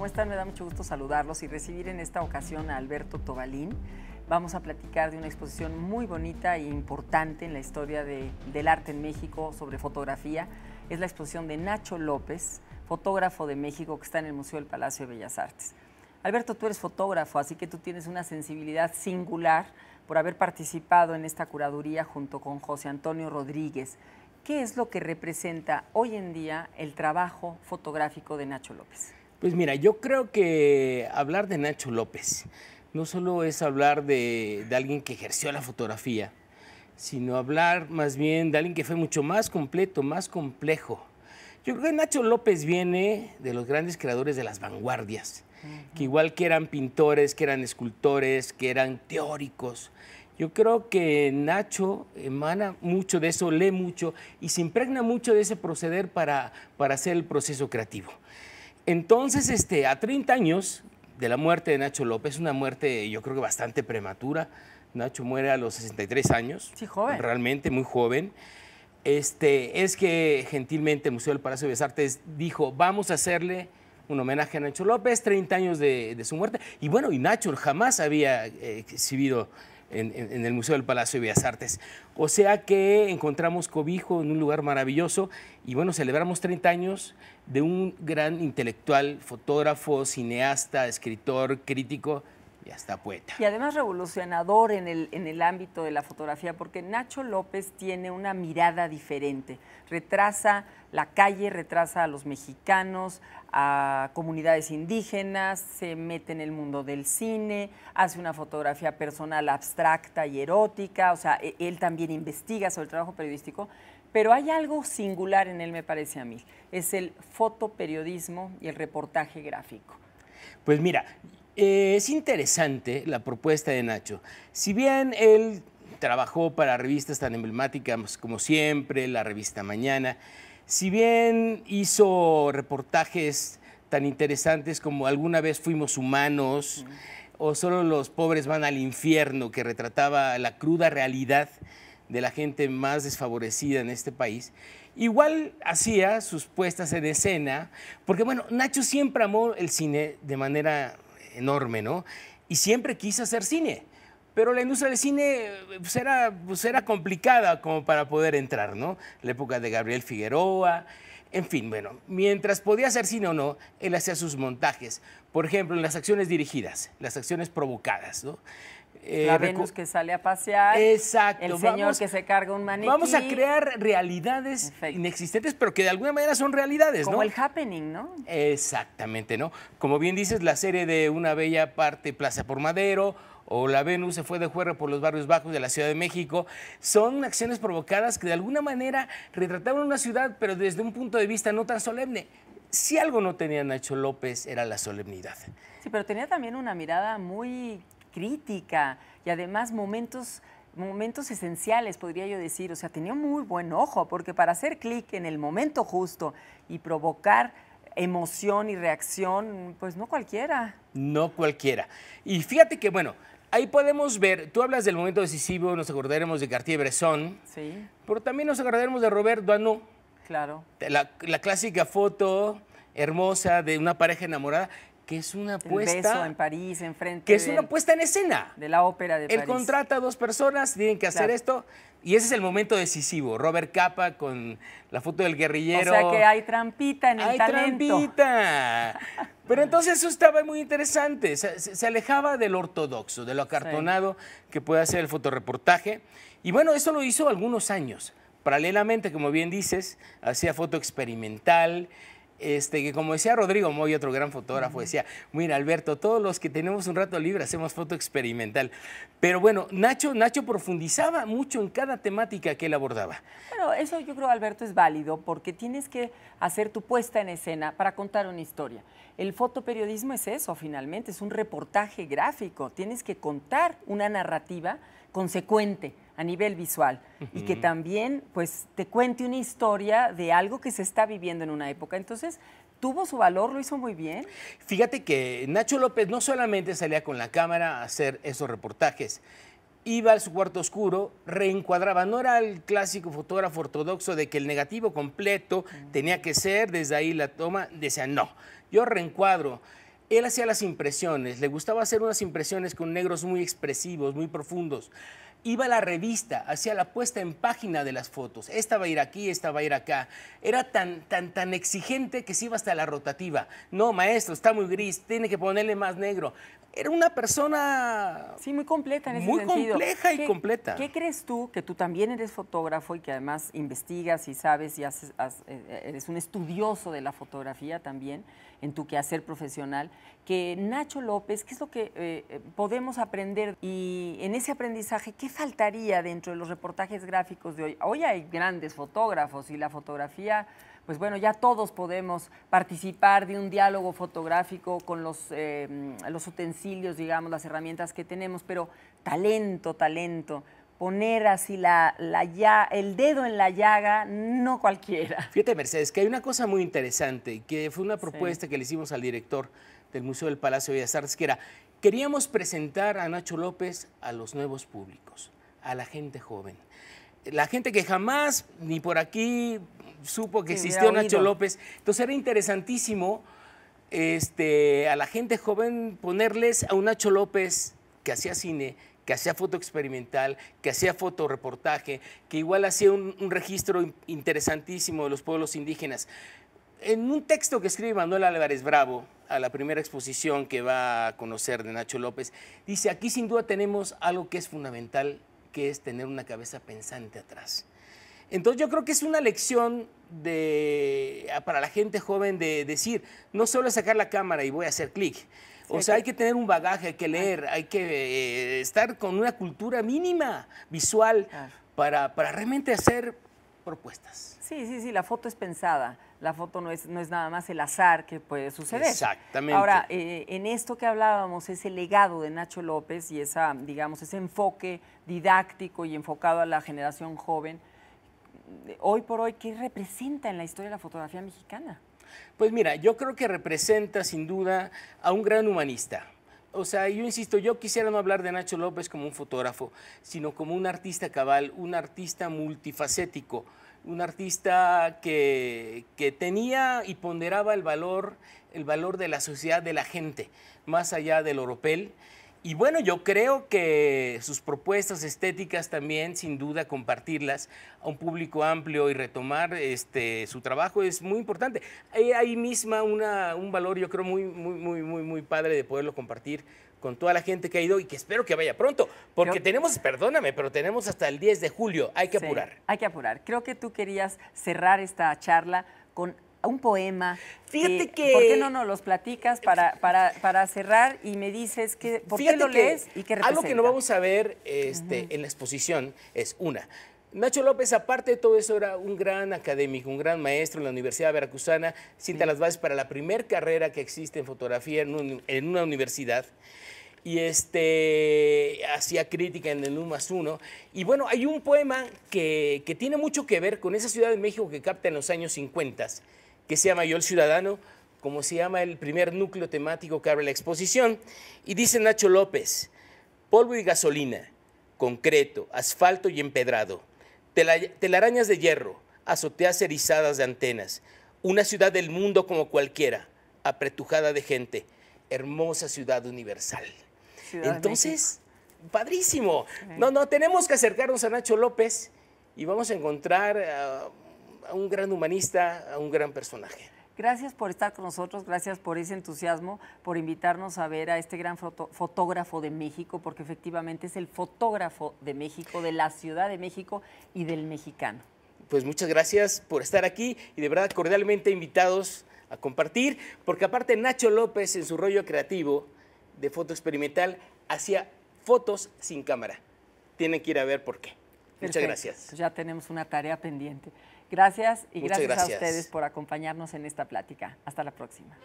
¿Cómo están? Me da mucho gusto saludarlos y recibir en esta ocasión a Alberto Tobalín. Vamos a platicar de una exposición muy bonita e importante en la historia del arte en México sobre fotografía. Es la exposición de Nacho López, fotógrafo de México que está en el Museo del Palacio de Bellas Artes. Alberto, tú eres fotógrafo, así que tú tienes una sensibilidad singular por haber participado en esta curaduría junto con José Antonio Rodríguez. ¿Qué es lo que representa hoy en día el trabajo fotográfico de Nacho López? Pues mira, yo creo que hablar de Nacho López no solo es hablar de, de alguien que ejerció la fotografía, sino hablar más bien de alguien que fue mucho más completo, más complejo. Yo creo que Nacho López viene de los grandes creadores de las vanguardias, que igual que eran pintores, que eran escultores, que eran teóricos. Yo creo que Nacho emana mucho de eso, lee mucho y se impregna mucho de ese proceder para hacer el proceso creativo. Entonces, este, a 30 años de la muerte de Nacho López, una muerte yo creo que bastante prematura, Nacho muere a los 63 años. Sí, joven. Realmente muy joven. Este, es que gentilmente el Museo del Palacio de Bellas Artes dijo, vamos a hacerle un homenaje a Nacho López, 30 años de, de su muerte. Y bueno, y Nacho jamás había eh, exhibido en, el Museo del Palacio de Bellas Artes. O sea que encontramos cobijo en un lugar maravilloso y bueno, celebramos 30 años de un gran intelectual, fotógrafo, cineasta, escritor, crítico, y poeta. Y además revolucionador en el, en el ámbito de la fotografía, porque Nacho López tiene una mirada diferente. Retrasa la calle, retrasa a los mexicanos, a comunidades indígenas, se mete en el mundo del cine, hace una fotografía personal abstracta y erótica, o sea, e-, él también investiga sobre el trabajo periodístico, pero hay algo singular en él, me parece a mí, es el fotoperiodismo y el reportaje gráfico. Pues mira, eh, es interesante la propuesta de Nacho. Si bien él trabajó para revistas tan emblemáticas pues, como siempre, la revista Mañana, si bien hizo reportajes tan interesantes como alguna vez fuimos humanos o solo los pobres van al infierno, que retrataba la cruda realidad de la gente más desfavorecida en este país, igual hacía sus puestas en escena, porque bueno, Nacho siempre amó el cine de manera enorme, ¿no? Y siempre quise hacer cine, pero la industria del cine pues, era, pues, era complicada como para poder entrar, ¿no? La época de Gabriel Figueroa, en fin, bueno, mientras podía hacer cine o no, él hacía sus montajes. Por ejemplo, en las acciones dirigidas, las acciones provocadas, eh, la Venus que sale a pasear. Exacto. El señor que se carga un maniquí. Vamos a crear realidades inexistentes, pero que de alguna manera son realidades, ¿no? el happening, ¿no? Exactamente, ¿no? Como bien dices, la serie de Una Bella Parte, Plaza por Madero, o La Venus se fue de juerga por los barrios bajos de la Ciudad de México, son acciones provocadas que de alguna manera retrataban una ciudad, pero desde un punto de vista no tan solemne, si algo no tenía Nacho López era la solemnidad. Sí, pero tenía también una mirada muy crítica y además momentos momentos esenciales, podría yo decir. O sea, tenía muy buen ojo, porque para hacer clic en el momento justo y provocar emoción y reacción, pues no cualquiera. No cualquiera. Y fíjate que, bueno, ahí podemos ver, tú hablas del momento decisivo, nos acordaremos de Cartier-Bresson, sí. pero también nos acordaremos de Robert Doisneau Claro. La, clásica foto hermosa de una pareja enamorada que es una apuesta. en París, Que es una puesta en escena. De la ópera de París. Él contrata a dos personas, tienen que hacer esto. Y ese es el momento decisivo. Robert Capa con la foto del guerrillero. O sea que hay trampita en el talento. ¡Hay trampita! Pero entonces eso estaba muy interesante. Se, alejaba del ortodoxo, de lo acartonado que puede hacer el fotoreportaje. Y bueno, eso lo hizo algunos años. Paralelamente, como bien dices, hacía foto experimental, este, que como decía Rodrigo Moy, otro gran fotógrafo, decía, mira Alberto, todos los que tenemos un rato libre hacemos foto experimental. Pero bueno, Nacho, Nacho profundizaba mucho en cada temática que él abordaba. Bueno, eso yo creo, Alberto, es válido porque tienes que hacer tu puesta en escena para contar una historia. El fotoperiodismo es eso, finalmente, es un reportaje gráfico. Tienes que contar una narrativa consecuente a nivel visual y que también pues te cuente una historia de algo que se está viviendo en una época. Entonces, tuvo su valor, lo hizo muy bien. Fíjate que Nacho López no solamente salía con la cámara a hacer esos reportajes, iba a su cuarto oscuro, reencuadraba, no era el clásico fotógrafo ortodoxo de que el negativo completo tenía que ser, desde ahí la toma, decía, no, yo reencuadro. Él hacía las impresiones, le gustaba hacer unas impresiones con negros muy expresivos, muy profundos iba a la revista, hacía la puesta en página de las fotos. Esta va a ir aquí, esta va a ir acá. Era tan, tan, tan exigente que se iba hasta la rotativa. No, maestro, está muy gris, tiene que ponerle más negro. Era una persona... Sí, muy completa en muy Muy compleja y completa. ¿Qué crees tú, que tú también eres fotógrafo y que además investigas y sabes y haces, eh, eres un estudioso de la fotografía también en tu quehacer profesional? que Nacho López, ¿qué es lo que eh, podemos aprender? Y en ese aprendizaje, ¿qué faltaría dentro de los reportajes gráficos de hoy? Hoy hay grandes fotógrafos y la fotografía pues bueno, ya todos podemos participar de un diálogo fotográfico con los, eh, los, utensilios, digamos, las herramientas que tenemos, pero talento, talento. Poner así la, la ya, el dedo en la llaga, no cualquiera. Fíjate, Mercedes, que hay una cosa muy interesante, que fue una propuesta que le hicimos al director del Museo del Palacio de Bellas Artes, que era, queríamos presentar a Nacho López a los nuevos públicos, a la gente joven. La gente que jamás ni por aquí supo que existía existió Nacho López. Entonces era interesantísimo este, a la gente joven ponerles a un Nacho López que hacía cine, que hacía foto experimental, que hacía fotoreportaje, que igual hacía un registro interesantísimo de los pueblos indígenas. En un texto que escribe Manuel Álvarez Bravo a la primera exposición que va a conocer de Nacho López, dice, aquí sin duda tenemos algo que es fundamental, que es tener una cabeza pensante atrás. Entonces yo creo que es una lección de, para la gente joven de decir, no solo sacar la cámara y voy a hacer clic. O sea, hay que tener un bagaje, hay que leer, hay que eh, estar con una cultura mínima visual para, para realmente hacer propuestas. Sí, sí, sí, la foto es pensada la foto no es, no es nada más el azar que puede suceder. Exactamente. Ahora, eh, en esto que hablábamos, ese legado de Nacho López y esa, digamos, ese enfoque didáctico y enfocado a la generación joven, hoy por hoy, ¿qué representa en la historia de la fotografía mexicana? Pues mira, yo creo que representa sin duda a un gran humanista. O sea, yo insisto, yo quisiera no hablar de Nacho López como un fotógrafo, sino como un artista cabal, un artista multifacético un artista que, que, tenía y ponderaba el valor, el valor de la sociedad, de la gente, más allá del oropel. Y bueno, yo creo que sus propuestas estéticas también, sin duda, compartirlas a un público amplio y retomar este, su trabajo es muy importante. Hay eh, ahí misma una, un valor, yo creo, muy, muy, muy, muy, muy padre de poderlo compartir con toda la gente que ha ido y que espero que vaya pronto, porque tenemos, perdóname, pero tenemos hasta el 10 de julio, hay que apurar. hay que apurar. Creo que tú querías cerrar esta charla con un poema. Fíjate que. ¿Por qué no nos los platicas para, para, cerrar y me dices que, por qué lo lees y qué representa? Algo que no vamos a ver este, en la exposición es una. Nacho López, aparte de todo eso, era un gran académico, un gran maestro en la Universidad Veracruzana, sienta las bases para la primer carrera que existe en fotografía en, una universidad y este, hacía crítica en el 1 más 1. Y bueno, hay un poema que, que, tiene mucho que ver con esa Ciudad de México que capta en los años 50 que se llama Yo el Ciudadano, como se llama el primer núcleo temático que abre la exposición. Y dice Nacho López, polvo y gasolina, concreto, asfalto y empedrado, telarañas de hierro, azoteas erizadas de antenas, una ciudad del mundo como cualquiera, apretujada de gente, hermosa ciudad universal. Entonces, padrísimo. No, no, tenemos que acercarnos a Nacho López y vamos a encontrar a un gran humanista, a un gran personaje. Gracias por estar con nosotros, gracias por ese entusiasmo, por invitarnos a ver a este gran fotógrafo de México, porque efectivamente es el fotógrafo de México, de la Ciudad de México y del mexicano. Pues muchas gracias por estar aquí y de verdad cordialmente invitados a compartir, porque aparte Nacho López en su rollo creativo de foto experimental hacía fotos sin cámara. Tienen que ir a ver por qué. Muchas gracias. Pues ya tenemos una tarea pendiente. Gracias y gracias, a ustedes por acompañarnos en esta plática. Hasta la próxima.